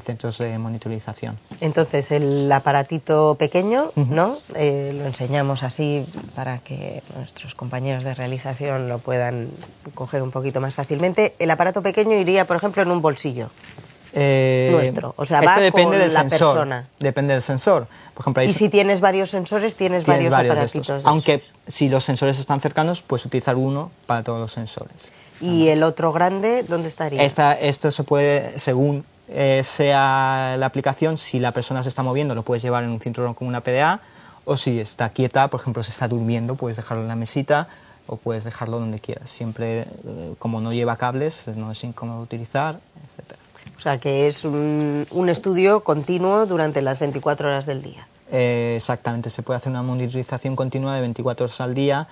centros de monitorización. Entonces, el aparatito pequeño, ¿no? Eh, lo enseñamos así para que nuestros compañeros de realización lo puedan coger un poquito más fácilmente. El aparato pequeño iría, por ejemplo, en un bolsillo. Eh, nuestro, o sea, va depende del la sensor, persona. Depende del sensor. Por y si tienes varios sensores, tienes, varios, aparatitos. Aunque si los sensores están cercanos, puedes utilizar uno para todos los sensores. ¿Y el otro grande, dónde estaría? esto se puede, según eh, sea la aplicación, si la persona se está moviendo, lo puedes llevar en un cinturón como una PDA, o si está quieta, por ejemplo, si está durmiendo, puedes dejarlo en la mesita o puedes dejarlo donde quieras. Siempre, eh, como no lleva cables, no es incómodo utilizar, etc. O sea, que es un, estudio continuo durante las 24 horas del día. Eh, exactamente, se puede hacer una monitorización continua de 24 horas al día,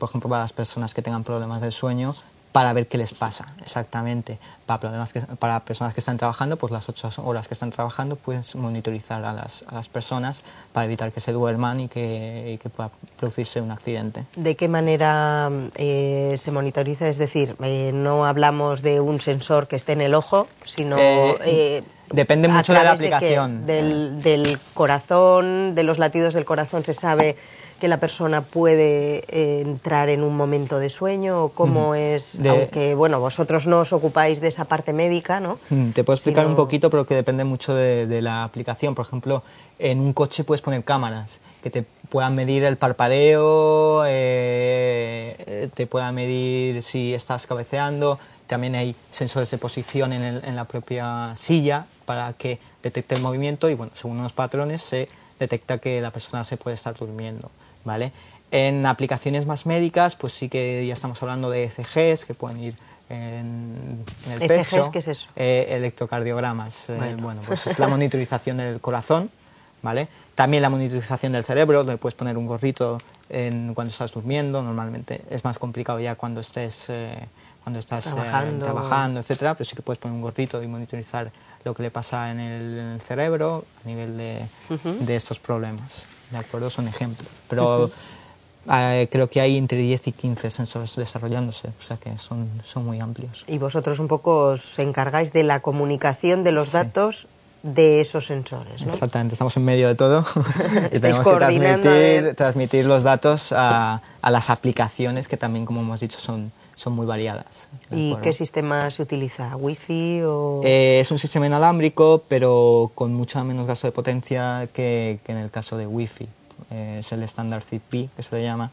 por ejemplo, para las personas que tengan problemas del sueño, para ver qué les pasa exactamente. Para, que, para personas que están trabajando, pues las ocho horas que están trabajando, pueden monitorizar a las, personas para evitar que se duerman y que, pueda producirse un accidente. ¿De qué manera eh, se monitoriza? Es decir, eh, no hablamos de un sensor que esté en el ojo, sino... Eh, Depende mucho de la aplicación. del, del, corazón, de los latidos del corazón se sabe que la persona puede eh, entrar en un momento de sueño cómo es, aunque bueno, vosotros no os ocupáis de esa parte médica, ¿no? Mm, te puedo explicar un poquito, pero que depende mucho de, de la aplicación. Por ejemplo, en un coche puedes poner cámaras que te puedan medir el parpadeo, eh, te puedan medir si estás cabeceando. También hay sensores de posición en, la propia silla para que detecte el movimiento y, bueno, según unos patrones se detecta que la persona se puede estar durmiendo, ¿vale? En aplicaciones más médicas, pues sí que ya estamos hablando de ECGs que pueden ir en, en el ECGs, ¿Qué es eso? Eh, electrocardiogramas. Eh, bueno, pues es la monitorización del corazón. También la monitorización del cerebro, le puedes poner un gorrito cuando estás durmiendo, normalmente es más complicado ya cuando estés eh, cuando estás eh, trabajando. etc., etcétera, pero sí que puedes poner un gorrito y monitorizar lo que le pasa en el, cerebro a nivel de, estos problemas, ¿de acuerdo? Son ejemplos, pero... Eh, creo que hay entre 10 y 15 sensores desarrollándose, o sea que son, muy amplios. Y vosotros un poco os encargáis de la comunicación de los datos de esos sensores. Exactamente, estamos en medio de todo y tenemos que transmitir, los datos a, las aplicaciones que también, como hemos dicho, son, son muy variadas. ¿Y qué sistema se utiliza? ¿Wi-Fi o...? Eh, es un sistema inalámbrico, pero con mucho menos gasto de potencia que, en el caso de Wi-Fi. Eh, es el estándar CP, que se le llama.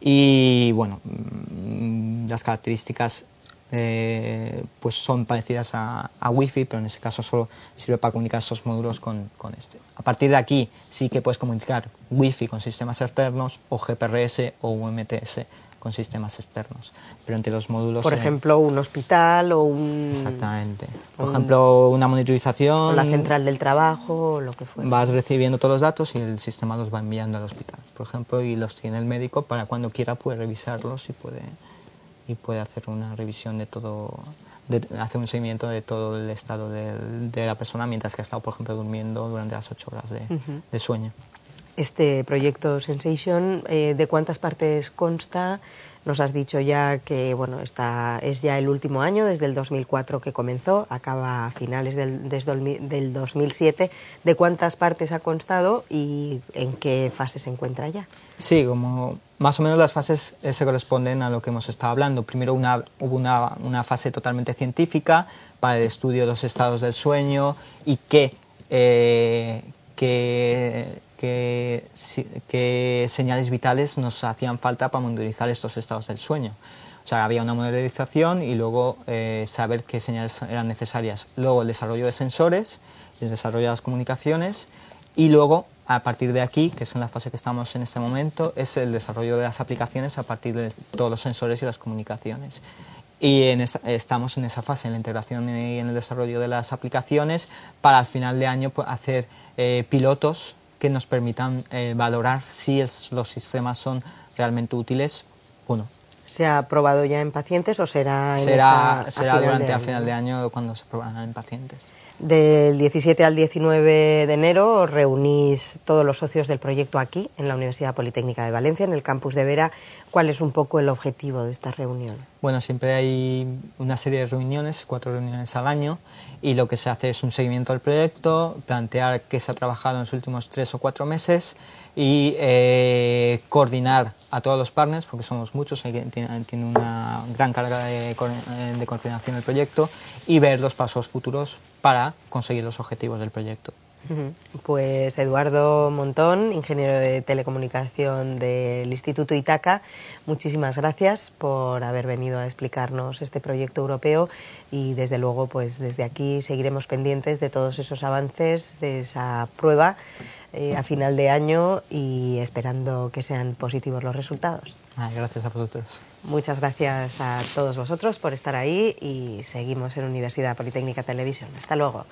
Y bueno, mm, las características eh, pues son parecidas a, a, Wi-Fi, pero en ese caso solo sirve para comunicar estos módulos con, con, este. A partir de aquí sí que puedes comunicar Wi-Fi con sistemas externos o GPRS o UMTS con sistemas externos, pero entre los módulos... Por ejemplo, un hospital o un... Exactamente. Por ejemplo, una monitorización... la central del trabajo o lo que fuera. Vas recibiendo todos los datos y el sistema los va enviando al hospital, por ejemplo, y los tiene el médico para cuando quiera puede revisarlos y puede y puede hacer una revisión de todo, un seguimiento de todo el estado de, la persona mientras que ha estado, por ejemplo, durmiendo durante las ocho horas de sueño. Este proyecto Sensation, eh, ¿de cuántas partes consta? Nos has dicho ya que bueno, está, es ya el último año, desde el 2004 que comenzó, acaba a finales del, 2007. ¿De cuántas partes ha constado y en qué fase se encuentra ya? Sí, como más o menos las fases eh, se corresponden a lo que hemos estado hablando. Primero una, hubo una, fase totalmente científica para el estudio de los estados del sueño y qué, eh, qué, señales vitales nos hacían falta para monitorizar estos estados del sueño. O sea, había una modelización y luego eh, saber qué señales eran necesarias. Luego el desarrollo de sensores, el desarrollo de las comunicaciones y luego, a partir de aquí, que es en la fase que estamos en este momento, es el desarrollo de las aplicaciones a partir de todos los sensores y las comunicaciones y estamos en esa fase, en la integración y en el desarrollo de las aplicaciones, para al final de año pues, hacer eh, pilotos que nos permitan eh, valorar si los sistemas son realmente útiles o no. ¿Se ha probado ya en pacientes o será, en será, será durante a final de año cuando se probarán en pacientes? Del 17 al 19 de enero reunís todos los socios del proyecto aquí, en la Universidad Politécnica de Valencia, en el campus de Vera. ¿Cuál es un poco el objetivo de esta reunión? Bueno, siempre hay una serie de reuniones, cuatro reuniones al año, y lo que se hace es un seguimiento al proyecto, plantear qué se ha trabajado en los últimos tres o cuatro meses y eh, coordinar a todos los partners, porque somos muchos, tiene una gran carga de, eh, coordinación del proyecto, y ver los pasos futuros para conseguir los objetivos del proyecto. Pues Eduardo Montón, ingeniero de telecomunicación del Instituto Itaca, muchísimas gracias por haber venido a explicarnos este proyecto europeo y desde luego pues desde aquí seguiremos pendientes de todos esos avances, de esa prueba eh, a final de año y esperando que sean positivos los resultados. gracias a vosotros. Muchas gracias a todos vosotros por estar ahí y seguimos en Universidad Politécnica Televisión. Hasta luego.